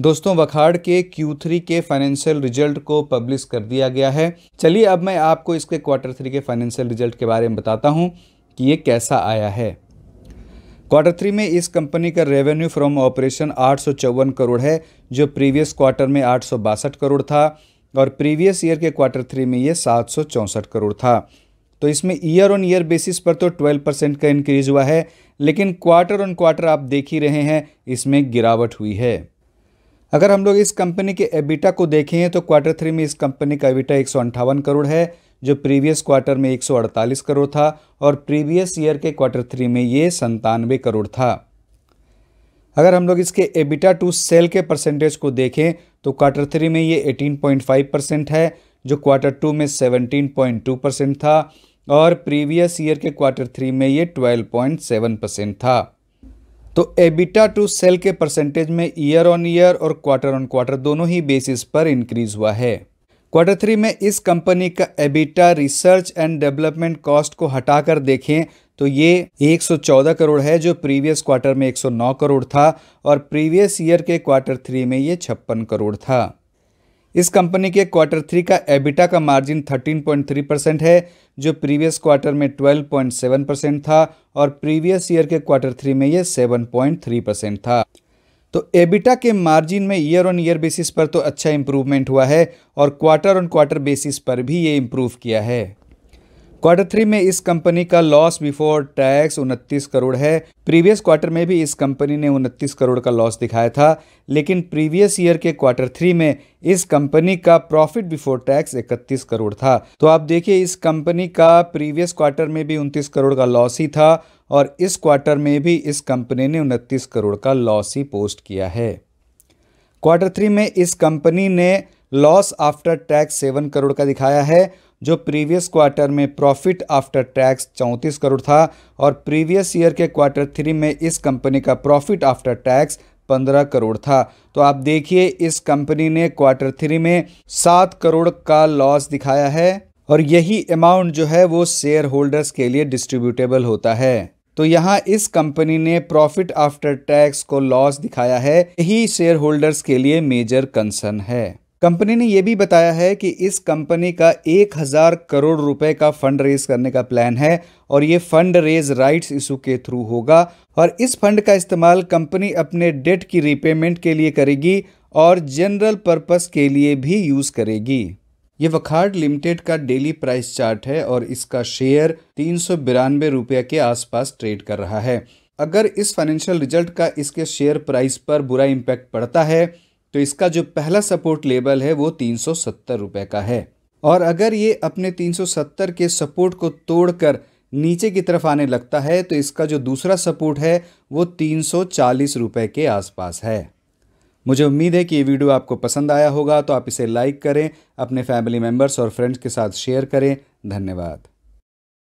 दोस्तों वखाड़ के Q3 के फाइनेंशियल रिजल्ट को पब्लिश कर दिया गया है चलिए अब मैं आपको इसके क्वार्टर थ्री के फाइनेंशियल रिजल्ट के बारे में बताता हूँ कि ये कैसा आया है क्वार्टर थ्री में इस कंपनी का रेवेन्यू फ्रॉम ऑपरेशन आठ करोड़ है जो प्रीवियस क्वार्टर में आठ करोड़ था और प्रीवियस ईयर के क्वार्टर थ्री में ये सात करोड़ था तो इसमें ईयर ऑन ईयर बेसिस पर तो 12 परसेंट का इंक्रीज हुआ है लेकिन क्वार्टर ऑन क्वार्टर आप देख ही रहे हैं इसमें गिरावट हुई है अगर हम लोग इस कंपनी के एबिटा को देखें तो क्वार्टर थ्री में इस कंपनी का एबिटा एक करोड़ है जो प्रीवियस क्वार्टर में 148 करोड़ था और प्रीवियस ईयर के क्वार्टर थ्री में ये संतानवे करोड़ था अगर हम लोग इसके एबिटा टू सेल के परसेंटेज को देखें तो क्वार्टर थ्री में ये 18.5 परसेंट है जो क्वार्टर टू में 17.2 परसेंट था और प्रीवियस ईयर के क्वार्टर थ्री में ये 12.7 परसेंट था तो एबिटा टू सेल के परसेंटेज में ईयर ऑन ईयर और क्वार्टर ऑन क्वार्टर दोनों ही बेसिस पर इंक्रीज हुआ है क्वार्टर थ्री में इस कंपनी का EBITDA research and development cost को हटाकर देखें तो ये 114 करोड़ है जो प्रीवियस क्वार्टर में 109 करोड़ था और प्रीवियस ईयर के क्वार्टर थ्री में ये छप्पन करोड़ था इस कंपनी के क्वार्टर थ्री का एबिटा का मार्जिन 13.3 परसेंट है जो प्रीवियस क्वार्टर में 12.7 परसेंट था और प्रीवियस ईयर के क्वार्टर थ्री में ये 7.3 परसेंट था तो एबिटा के मार्जिन में ईयर ऑन ईयर बेसिस पर तो अच्छा इम्प्रूवमेंट हुआ है और क्वार्टर ऑन क्वार्टर बेसिस पर भी ये इम्प्रूव किया है क्वार्टर थ्री में इस कंपनी का लॉस बिफोर टैक्स उनतीस करोड़ है प्रीवियस क्वार्टर में भी इस कंपनी ने उनतीस करोड़ का लॉस दिखाया था लेकिन प्रीवियस ईयर के क्वार्टर थ्री में इस कंपनी का प्रॉफिट बिफोर टैक्स इकतीस करोड़ था तो आप देखिए इस कंपनी का प्रीवियस क्वार्टर में भी उनतीस करोड़ का लॉस ही था और इस क्वार्टर में भी इस कंपनी ने उनतीस करोड़ का लॉस ही पोस्ट किया है क्वार्टर थ्री में इस कंपनी ने loss after tax seven crore का दिखाया है जो प्रीवियस क्वार्टर में प्रॉफिट आफ्टर टैक्स चौंतीस करोड़ था और प्रीवियस ईयर के क्वार्टर थ्री में इस कंपनी का प्रॉफिट आफ्टर टैक्स पंद्रह करोड़ था तो आप देखिए इस कंपनी ने क्वार्टर थ्री में सात करोड़ का लॉस दिखाया है और यही अमाउंट जो है वो शेयर होल्डर्स के लिए डिस्ट्रीब्यूटेबल होता है तो यहाँ इस कंपनी ने प्रॉफिट आफ्टर टैक्स को लॉस दिखाया है यही शेयर होल्डर्स के लिए मेजर कंसर्न है कंपनी ने यह भी बताया है कि इस कंपनी का 1000 करोड़ रुपए का फंड रेज करने का प्लान है और ये फंड रेज राइट्स इशू के थ्रू होगा और इस फंड का इस्तेमाल कंपनी अपने डेट की रिपेमेंट के लिए करेगी और जनरल पर्पस के लिए भी यूज़ करेगी ये वखार्ड लिमिटेड का डेली प्राइस चार्ट है और इसका शेयर तीन सौ बिरानवे रुपये के आसपास ट्रेड कर रहा है अगर इस फाइनेंशियल रिजल्ट का इसके शेयर प्राइस पर बुरा इम्पैक्ट पड़ता है तो इसका जो पहला सपोर्ट लेवल है वो तीन सौ का है और अगर ये अपने 370 के सपोर्ट को तोड़कर नीचे की तरफ आने लगता है तो इसका जो दूसरा सपोर्ट है वो तीन सौ के आसपास है मुझे उम्मीद है कि ये वीडियो आपको पसंद आया होगा तो आप इसे लाइक करें अपने फैमिली मेम्बर्स और फ्रेंड्स के साथ शेयर करें धन्यवाद